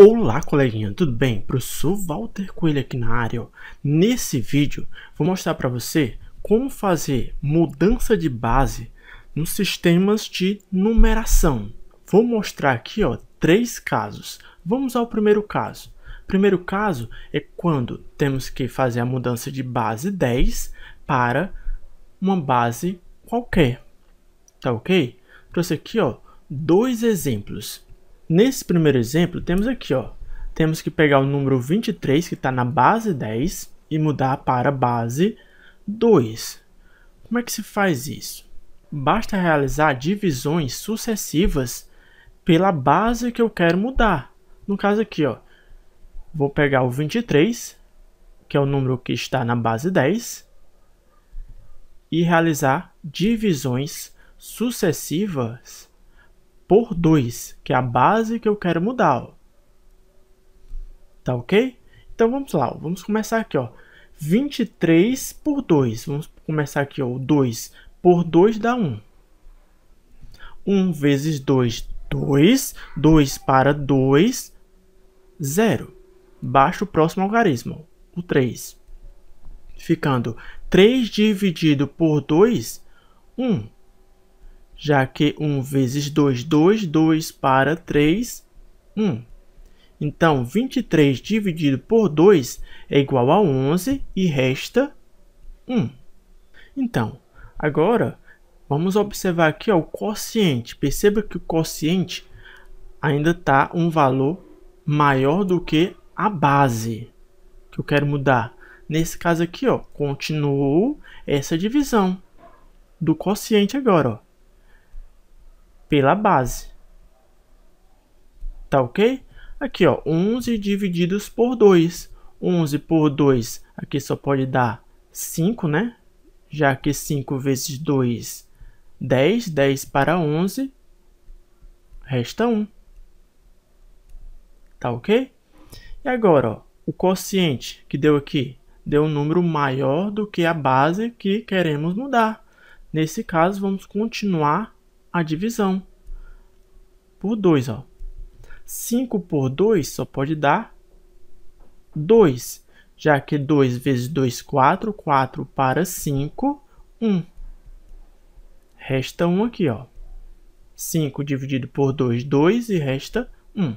Olá coleguinha, tudo bem? Professor Walter Coelho aqui na área. Nesse vídeo vou mostrar para você como fazer mudança de base nos sistemas de numeração. Vou mostrar aqui ó, três casos. Vamos ao primeiro caso. Primeiro caso é quando temos que fazer a mudança de base 10 para uma base qualquer. Tá ok? Trouxe aqui ó, dois exemplos. Nesse primeiro exemplo, temos aqui, ó, temos que pegar o número 23, que está na base 10, e mudar para base 2. Como é que se faz isso? Basta realizar divisões sucessivas pela base que eu quero mudar. No caso aqui, ó, vou pegar o 23, que é o número que está na base 10, e realizar divisões sucessivas por 2, que é a base que eu quero mudar. Ó. Tá ok? Então vamos lá, vamos começar aqui, ó. 23 por 2. Vamos começar aqui, ó. O 2 por 2 dá 1. 1 vezes 2, 2. 2 para 2, 0. Baixo o próximo algarismo, o 3. Ficando 3 dividido por 2, 1 já que 1 vezes 2, 2, 2 para 3, 1. Então, 23 dividido por 2 é igual a 11 e resta 1. Então, agora vamos observar aqui ó, o quociente. Perceba que o quociente ainda está um valor maior do que a base que eu quero mudar. Nesse caso aqui, ó, continuou essa divisão do quociente agora. Ó pela base. Tá ok? Aqui, ó, 11 divididos por 2. 11 por 2 aqui só pode dar 5, né? Já que 5 vezes 2, 10. 10 para 11, resta 1. Tá ok? E agora, ó, o quociente que deu aqui deu um número maior do que a base que queremos mudar. Nesse caso, vamos continuar a divisão por 2. 5 por 2 só pode dar 2, já que 2 vezes 2, 4. 4 para 5, 1. Resta 1 aqui. 5 dividido por 2, 2 e resta 1.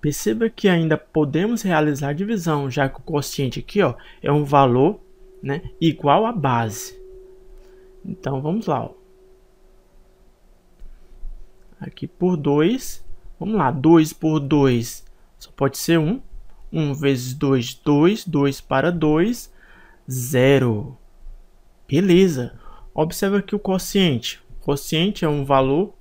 Perceba que ainda podemos realizar a divisão, já que o quociente aqui ó, é um valor né, igual à base. Então, vamos lá. Ó aqui por 2. Vamos lá, 2 por 2 só pode ser 1. Um. 1 um vezes 2, 2. 2 para 2, 0. Beleza. Observa aqui o quociente. O quociente é um valor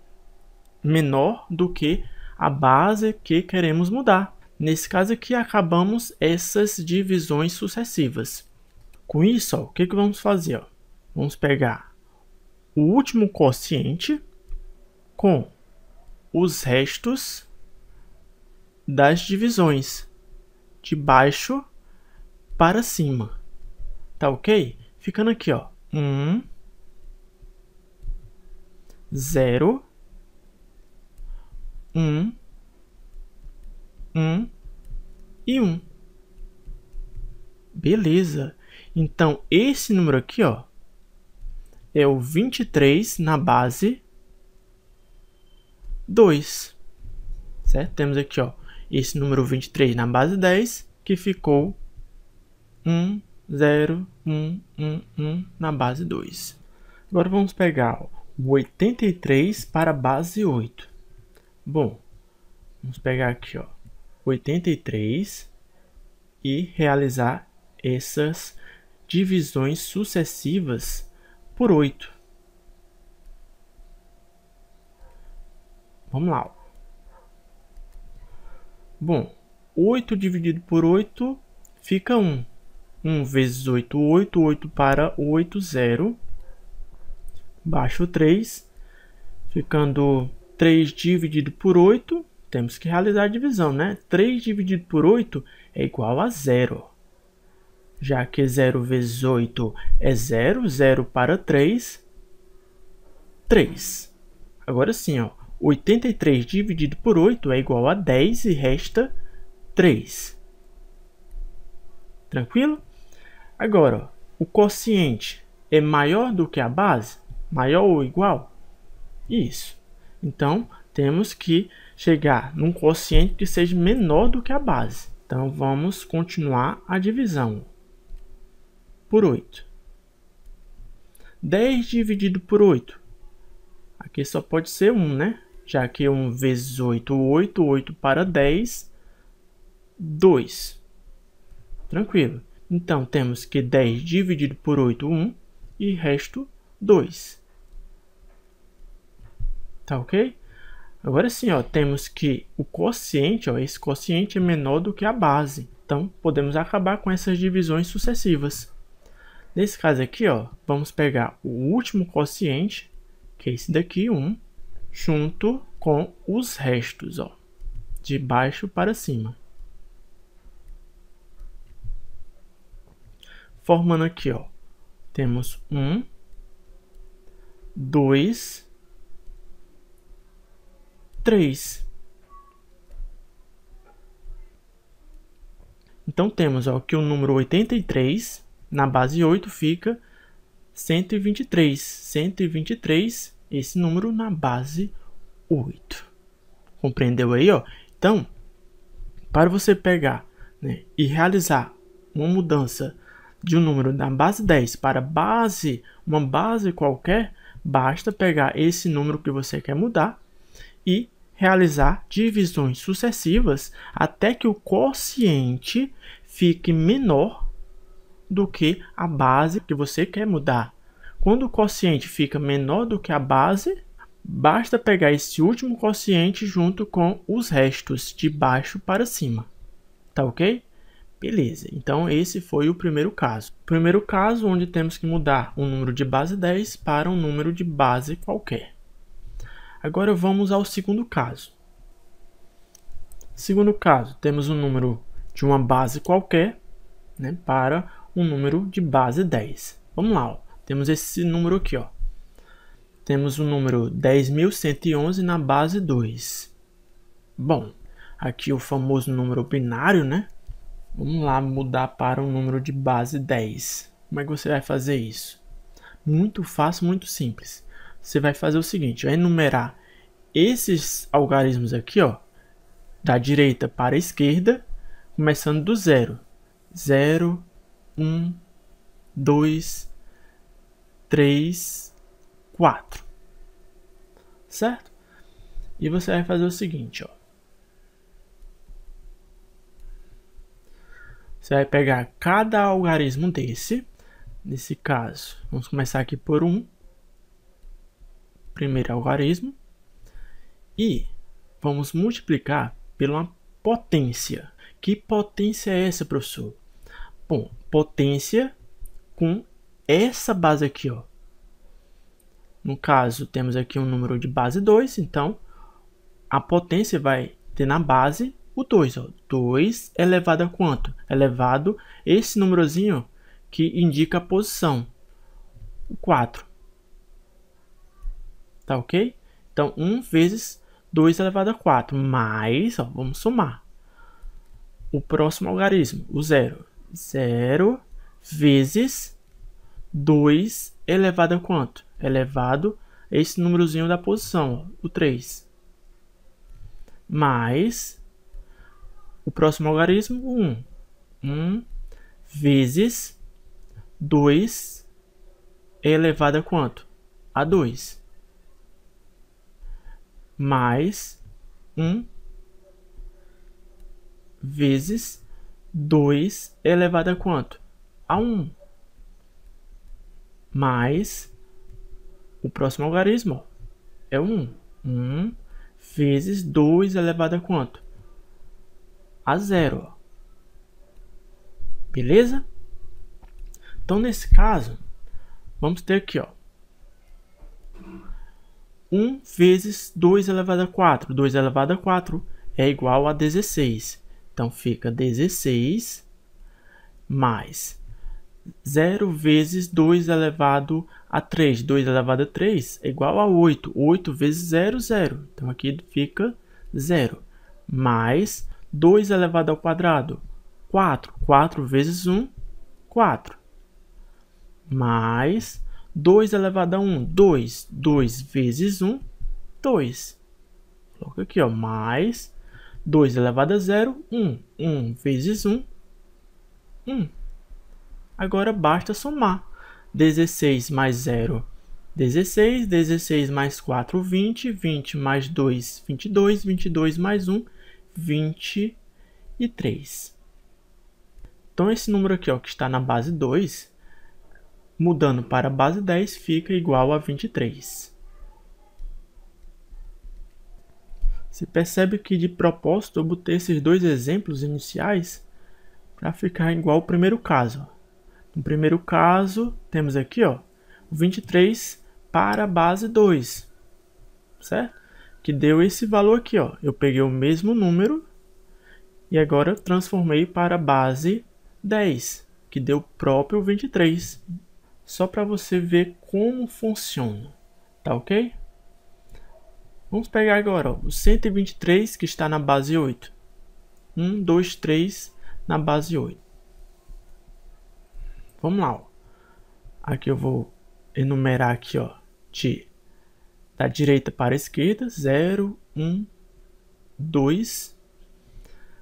menor do que a base que queremos mudar. Nesse caso aqui, acabamos essas divisões sucessivas. Com isso, ó, o que, que vamos fazer? Ó? Vamos pegar o último quociente com os restos das divisões de baixo para cima. Tá ok? Ficando aqui, ó. 1, 0, 1, 1 e 1. Beleza. Então, esse número aqui, ó, é o 23 na base 2. Certo? Temos aqui ó, esse número 23 na base 10, que ficou 1, 0, 1, 1, 1 na base 2. Agora vamos pegar o 83 para a base 8. Bom, vamos pegar aqui ó, 83 e realizar essas divisões sucessivas por 8. Vamos lá. Bom, 8 dividido por 8 fica 1. 1 vezes 8, 8. 8 para 8, 0. Baixo 3. Ficando 3 dividido por 8. Temos que realizar a divisão, né? 3 dividido por 8 é igual a 0. Já que 0 vezes 8 é 0. 0 para 3. 3. Agora sim, ó. 83 dividido por 8 é igual a 10 e resta 3. Tranquilo? Agora, o quociente é maior do que a base? Maior ou igual? Isso. Então, temos que chegar num quociente que seja menor do que a base. Então, vamos continuar a divisão por 8. 10 dividido por 8. Aqui só pode ser 1, né? já que 1 vezes 8, 8, 8 para 10, 2. Tranquilo. Então, temos que 10 dividido por 8, 1, e resto 2. Tá ok? Agora sim, ó, temos que o quociente, ó, esse quociente é menor do que a base. Então, podemos acabar com essas divisões sucessivas. Nesse caso aqui, ó, vamos pegar o último quociente, que é esse daqui, 1, junto com os restos, ó, de baixo para cima. Formando aqui, ó, temos um, dois, três. Então temos ó, que o número 83 na base 8 fica 123. 123 esse número na base 8. Compreendeu aí, ó? Então, para você pegar né, e realizar uma mudança de um número da base 10 para base, uma base qualquer, basta pegar esse número que você quer mudar e realizar divisões sucessivas até que o quociente fique menor do que a base que você quer mudar. Quando o quociente fica menor do que a base, basta pegar esse último quociente junto com os restos de baixo para cima. Tá ok? Beleza, então esse foi o primeiro caso. Primeiro caso onde temos que mudar um número de base 10 para um número de base qualquer. Agora vamos ao segundo caso. Segundo caso, temos um número de uma base qualquer né, para um número de base 10. Vamos lá. Ó. Temos esse número aqui, ó. Temos o número 10.111 na base 2. Bom, aqui o famoso número binário, né? Vamos lá mudar para um número de base 10. Como é que você vai fazer isso? Muito fácil, muito simples. Você vai fazer o seguinte, vai enumerar esses algarismos aqui, ó, da direita para a esquerda, começando do zero. 0, 1, 2, 3, 4. Certo? E você vai fazer o seguinte, ó. Você vai pegar cada algarismo desse. Nesse caso, vamos começar aqui por um. Primeiro algarismo. E vamos multiplicar pela potência. Que potência é essa, professor? Bom, potência com essa base aqui, ó. No caso, temos aqui um número de base 2, então a potência vai ter na base o 2, 2 elevado a quanto? Elevado esse númerozinho que indica a posição, o 4. Tá ok? Então, 1 vezes 2 elevado a 4, mais, ó, vamos somar, o próximo algarismo, o 0. 0 vezes 2 elevado a quanto? Elevado a esse númerozinho da posição, o 3. Mais o próximo logaritmo, 1. 1 vezes 2 elevado a quanto? A 2. Mais 1 vezes 2 elevado a quanto? A 1 mais o próximo algarismo é 1. 1 vezes 2 elevado a quanto? A zero. Beleza? Então, nesse caso, vamos ter aqui, ó. 1 vezes 2 elevado a 4. 2 elevado a 4 é igual a 16. Então, fica 16 mais 0 vezes 2 elevado a 3. 2 elevado a 3 é igual a 8. 8 vezes 0, 0. Então, aqui fica 0. Mais 2 elevado ao quadrado, 4. 4 vezes 1, 4. Mais 2 elevado a 1, 2. 2 vezes 1, 2. Coloca aqui, ó, mais 2 elevado a 0, 1. 1 vezes 1, 1. Agora basta somar. 16 mais 0, 16. 16 mais 4, 20. 20 mais 2, 22. 22 mais 1, 23. Então, esse número aqui ó, que está na base 2, mudando para a base 10, fica igual a 23. Você percebe que, de propósito, eu botei esses dois exemplos iniciais para ficar igual ao primeiro caso. No primeiro caso, temos aqui ó, o 23 para a base 2, certo? Que deu esse valor aqui. Ó. Eu peguei o mesmo número e agora eu transformei para a base 10, que deu o próprio 23. Só para você ver como funciona, tá ok? Vamos pegar agora ó, o 123 que está na base 8. 1, 2, 3 na base 8. Vamos lá, ó. Aqui eu vou enumerar aqui, ó, de da direita para a esquerda, 0, 1, 2,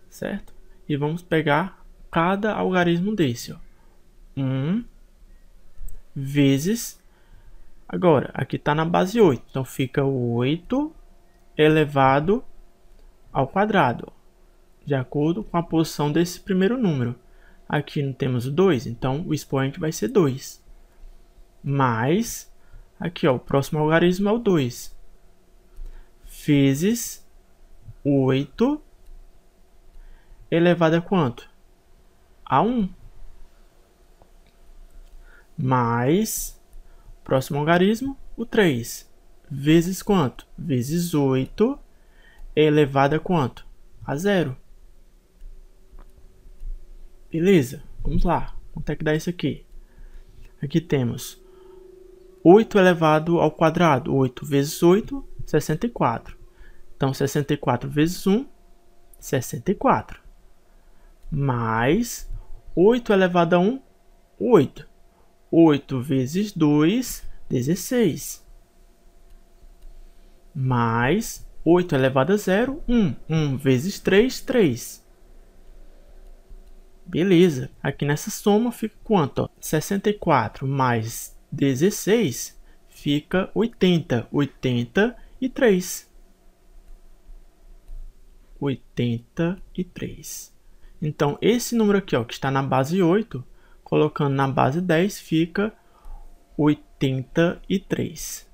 certo? E vamos pegar cada algarismo desse, ó. 1 vezes, agora, aqui está na base 8, então fica 8 elevado ao quadrado, de acordo com a posição desse primeiro número. Aqui não temos 2, então o expoente vai ser 2. Mais, aqui ó, o próximo algarismo é o 2. Vezes 8 elevado a quanto? A 1. Mais, próximo algarismo, o 3. Vezes quanto? Vezes 8 elevado a quanto? A zero. Beleza, vamos lá. Quanto é que dá isso aqui? Aqui temos 8 elevado ao quadrado. 8 vezes 8, 64. Então, 64 vezes 1, 64. Mais 8 elevado a 1, 8. 8 vezes 2, 16. Mais 8 elevado a 0, 1. 1 vezes 3, 3. Beleza, aqui nessa soma fica quanto? Ó? 64 mais 16 fica 80, 83. 83. Então, esse número aqui, ó, que está na base 8, colocando na base 10, fica 83.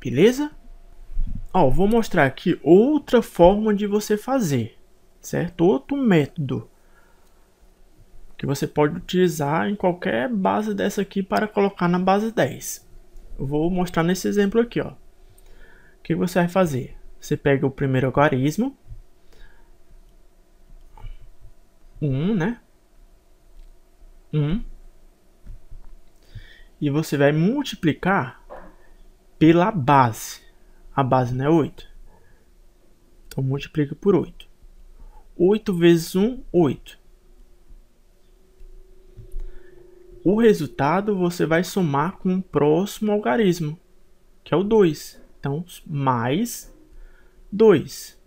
Beleza? Ó, vou mostrar aqui outra forma de você fazer, certo? Outro método que você pode utilizar em qualquer base dessa aqui para colocar na base 10. Eu vou mostrar nesse exemplo aqui, ó. O que você vai fazer? Você pega o primeiro algarismo, 1, né? 1. E você vai multiplicar pela base. A base não é 8. Então multiplica por 8. 8 vezes 1, 8. o resultado você vai somar com o próximo algarismo, que é o 2. Então, mais 2.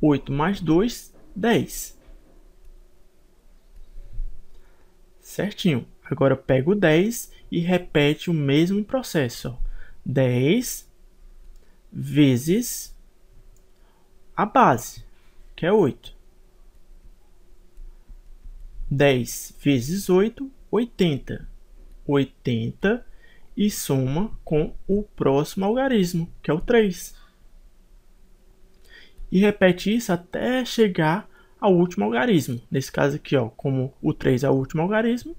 8 mais 2, 10. Certinho. Agora pega o 10 e repete o mesmo processo. 10 vezes a base, que é 8. 10 vezes 8 80. 80 e soma com o próximo algarismo, que é o 3. E repete isso até chegar ao último algarismo. Nesse caso aqui, ó, como o 3 é o último algarismo,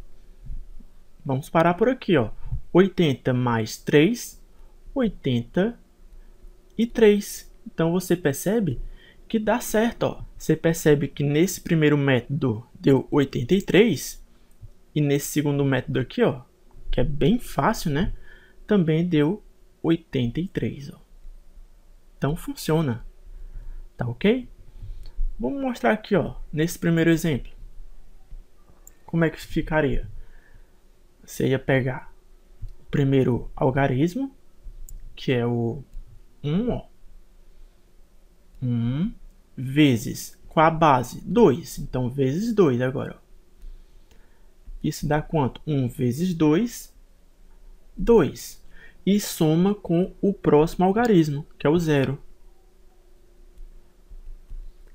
vamos parar por aqui. Ó. 80 mais 3, 80 e 3. Então, você percebe que dá certo. Ó. Você percebe que nesse primeiro método deu 83 e nesse segundo método aqui, ó, que é bem fácil, né? Também deu 83, ó. Então funciona. Tá OK? Vamos mostrar aqui, ó, nesse primeiro exemplo. Como é que ficaria? Você ia pegar o primeiro algarismo, que é o 1, ó. 1 vezes com a base 2, então vezes 2 agora, ó. Isso dá quanto? 1 vezes 2, 2. E soma com o próximo algarismo, que é o zero.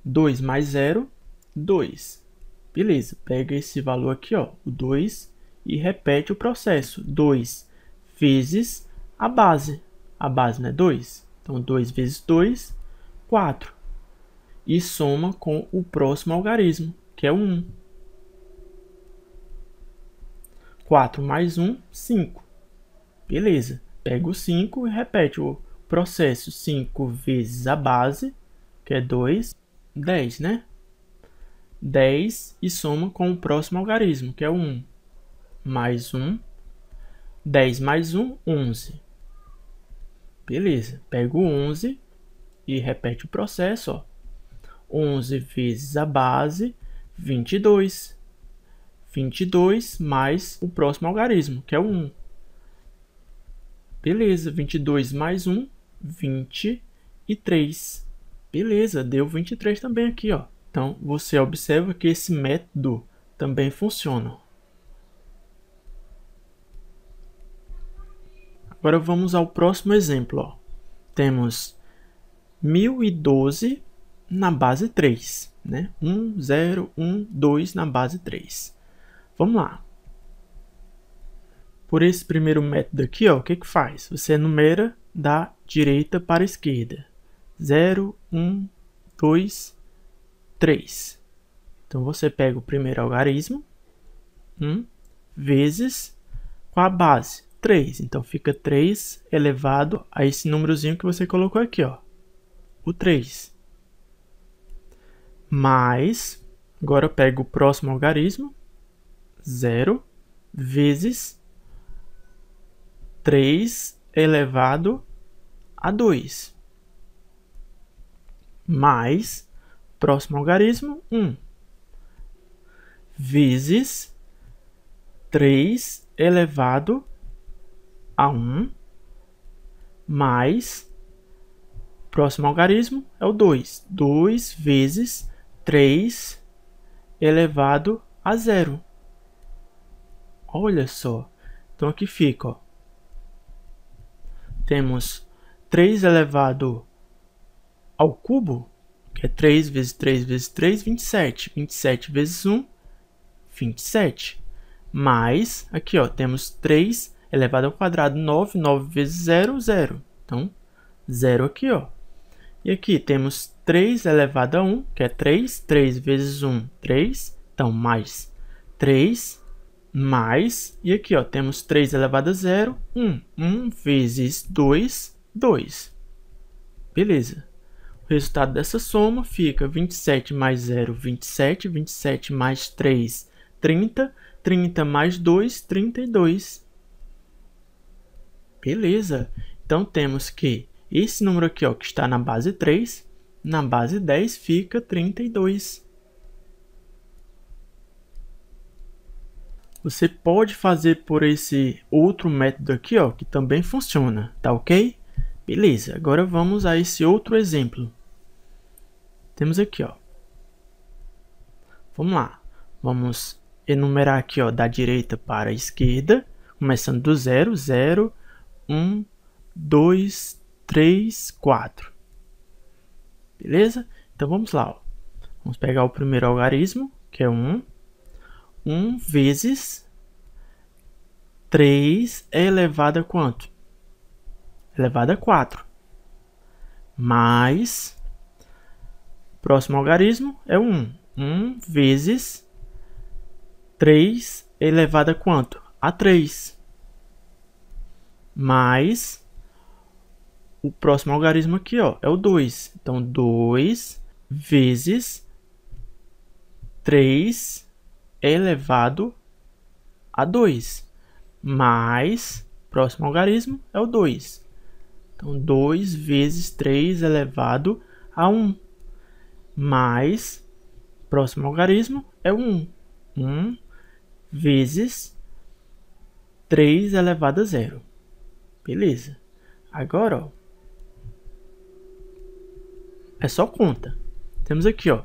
2 mais 0, 2. Beleza, pega esse valor aqui, ó, o 2, e repete o processo. 2 vezes a base. A base não é 2? Então, 2 vezes 2, 4. E soma com o próximo algarismo, que é o 1. 4 mais 1, 5. Beleza. Pega o 5 e repete o processo 5 vezes a base, que é 2, 10, né? 10 e soma com o próximo algarismo, que é 1. Mais 1. 10 mais 1, 11. Beleza. Pega o 11 e repete o processo, ó. 11 vezes a base, 22. 22 mais o próximo algarismo, que é o 1. Beleza, 22 mais 1, 23. Beleza, deu 23 também aqui, ó. Então, você observa que esse método também funciona. Agora vamos ao próximo exemplo. Ó. Temos 1012 na base 3, né? 1, 0, 1, 2 na base 3. Vamos lá. Por esse primeiro método aqui, ó, o que, que faz? Você enumera da direita para a esquerda. 0, 1, 2, 3. Então, você pega o primeiro algarismo, 1, vezes, com a base, 3. Então, fica 3 elevado a esse númerozinho que você colocou aqui, ó, o 3. Mais, agora eu pego o próximo algarismo, zero vezes três elevado a dois mais, próximo algarismo, um vezes três elevado a um mais, próximo algarismo, é o dois dois vezes três elevado a zero Olha só. Então aqui fica, ó. Temos 3 elevado ao cubo, que é 3 vezes 3 vezes 3, 27. 27 vezes 1, 27. Mais, aqui ó, temos 3 elevado ao quadrado, 9. 9 vezes 0, 0. Então, 0 aqui, ó. E aqui temos 3 elevado a 1, que é 3. 3 vezes 1, 3. Então, mais 3 mais, e aqui ó, temos 3 elevado a 0, 1. 1 vezes 2, 2. Beleza. O resultado dessa soma fica 27 mais 0, 27, 27 mais 3, 30, 30 mais 2, 32. Beleza. Então, temos que esse número aqui, ó, que está na base 3, na base 10 fica 32. Você pode fazer por esse outro método aqui, ó, que também funciona, tá ok? Beleza, agora vamos a esse outro exemplo. Temos aqui, ó. Vamos lá. Vamos enumerar aqui, ó, da direita para a esquerda, começando do 0, 0, 1, 2, 3, 4. Beleza? Então vamos lá, ó. Vamos pegar o primeiro algarismo, que é 1. Um. 1 vezes 3 é elevado a quanto? Elevado a 4. Mais, próximo algarismo é 1. 1 vezes 3 é elevado a quanto? A 3. Mais, o próximo algarismo aqui ó, é o 2. Então, 2 vezes 3 elevado a 2, mais próximo algarismo é o 2. Então, 2 vezes 3 elevado a 1, mais próximo algarismo é 1. 1 vezes 3 elevado a 0. Beleza. Agora, ó, é só conta. Temos aqui, ó,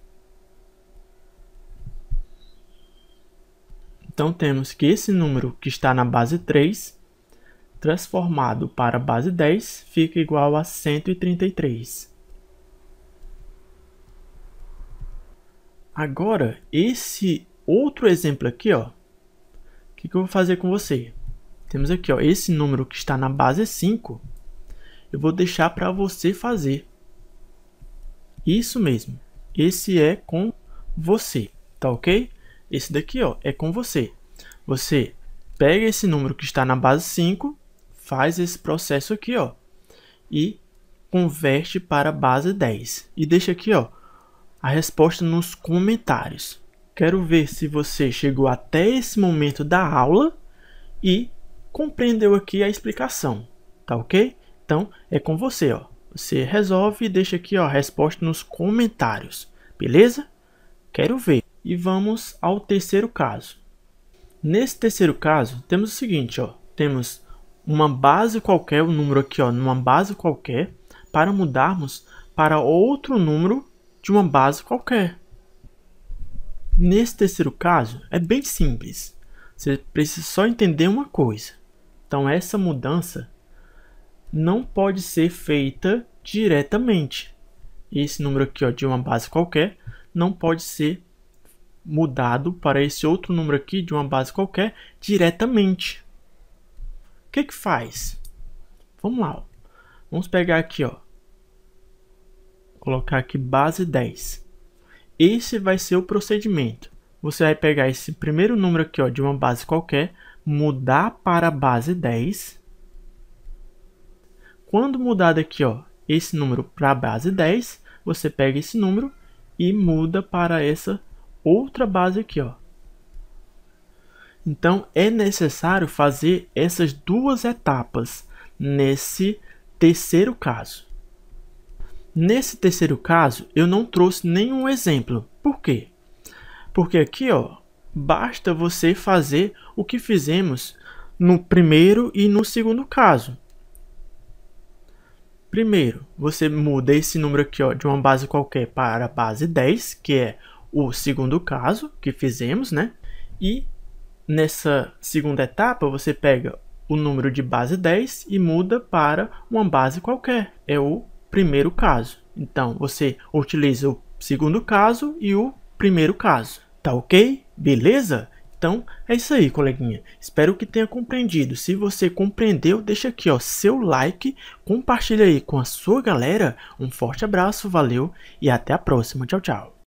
Então temos que esse número que está na base 3, transformado para a base 10, fica igual a 133. Agora, esse outro exemplo aqui, ó, o que, que eu vou fazer com você? Temos aqui ó, esse número que está na base 5, eu vou deixar para você fazer. Isso mesmo, esse é com você, tá ok? Esse daqui ó, é com você. Você pega esse número que está na base 5, faz esse processo aqui ó, e converte para a base 10. E deixa aqui ó, a resposta nos comentários. Quero ver se você chegou até esse momento da aula e compreendeu aqui a explicação, tá ok? Então é com você, ó. Você resolve e deixa aqui ó, a resposta nos comentários, beleza? Quero ver. E vamos ao terceiro caso. Nesse terceiro caso, temos o seguinte, ó, temos uma base qualquer, o um número aqui, ó, numa base qualquer, para mudarmos para outro número de uma base qualquer. Nesse terceiro caso, é bem simples. Você precisa só entender uma coisa. Então, essa mudança não pode ser feita diretamente. Esse número aqui, ó, de uma base qualquer, não pode ser mudado para esse outro número aqui de uma base qualquer diretamente. O que que faz? Vamos lá. Ó. Vamos pegar aqui, ó. Colocar aqui base 10. Esse vai ser o procedimento. Você vai pegar esse primeiro número aqui, ó, de uma base qualquer, mudar para a base 10. Quando mudar daqui, ó, esse número para a base 10, você pega esse número e muda para essa outra base aqui, ó. Então é necessário fazer essas duas etapas nesse terceiro caso. Nesse terceiro caso, eu não trouxe nenhum exemplo. Por quê? Porque aqui, ó, basta você fazer o que fizemos no primeiro e no segundo caso. Primeiro, você muda esse número aqui ó, de uma base qualquer para a base 10, que é o segundo caso que fizemos, né? E nessa segunda etapa você pega o número de base 10 e muda para uma base qualquer. É o primeiro caso. Então você utiliza o segundo caso e o primeiro caso. Tá ok? Beleza? Então é isso aí, coleguinha. Espero que tenha compreendido. Se você compreendeu, deixa aqui ó seu like, compartilha aí com a sua galera. Um forte abraço, valeu e até a próxima. Tchau, tchau.